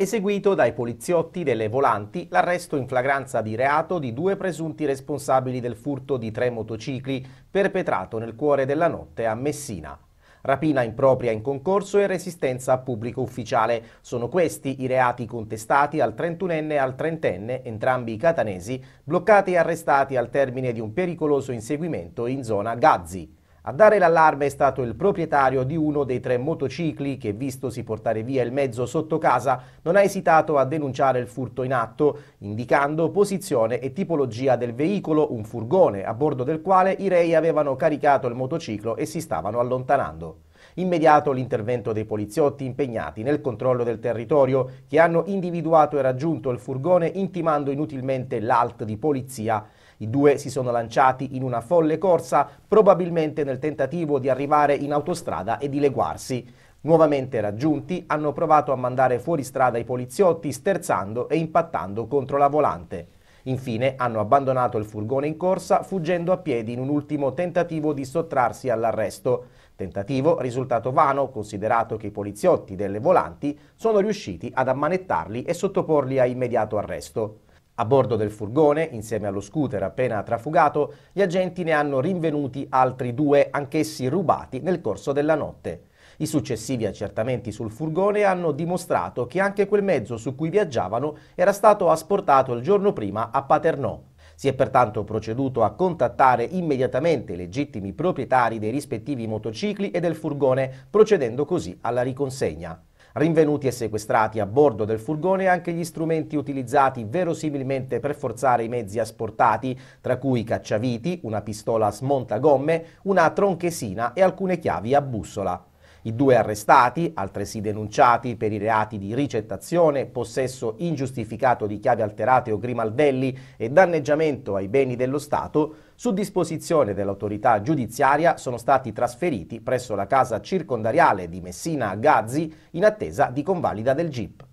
eseguito dai poliziotti delle volanti l'arresto in flagranza di reato di due presunti responsabili del furto di tre motocicli perpetrato nel cuore della notte a Messina. Rapina impropria in concorso e resistenza a pubblico ufficiale. Sono questi i reati contestati al 31enne e al 30enne, entrambi catanesi, bloccati e arrestati al termine di un pericoloso inseguimento in zona Gazzi. A dare l'allarme è stato il proprietario di uno dei tre motocicli che, vistosi portare via il mezzo sotto casa, non ha esitato a denunciare il furto in atto, indicando posizione e tipologia del veicolo, un furgone a bordo del quale i rei avevano caricato il motociclo e si stavano allontanando immediato l'intervento dei poliziotti impegnati nel controllo del territorio che hanno individuato e raggiunto il furgone intimando inutilmente l'alt di polizia. I due si sono lanciati in una folle corsa, probabilmente nel tentativo di arrivare in autostrada e dileguarsi. Nuovamente raggiunti, hanno provato a mandare fuori strada i poliziotti sterzando e impattando contro la volante. Infine hanno abbandonato il furgone in corsa fuggendo a piedi in un ultimo tentativo di sottrarsi all'arresto. Tentativo risultato vano considerato che i poliziotti delle volanti sono riusciti ad ammanettarli e sottoporli a immediato arresto. A bordo del furgone, insieme allo scooter appena trafugato, gli agenti ne hanno rinvenuti altri due, anch'essi rubati nel corso della notte. I successivi accertamenti sul furgone hanno dimostrato che anche quel mezzo su cui viaggiavano era stato asportato il giorno prima a Paternò. Si è pertanto proceduto a contattare immediatamente i legittimi proprietari dei rispettivi motocicli e del furgone, procedendo così alla riconsegna rinvenuti e sequestrati a bordo del furgone anche gli strumenti utilizzati verosimilmente per forzare i mezzi asportati, tra cui cacciaviti, una pistola smontagomme, una tronchesina e alcune chiavi a bussola. I due arrestati, altresì denunciati per i reati di ricettazione, possesso ingiustificato di chiavi alterate o grimaldelli e danneggiamento ai beni dello Stato, su disposizione dell'autorità giudiziaria sono stati trasferiti presso la casa circondariale di Messina a Gazzi in attesa di convalida del GIP.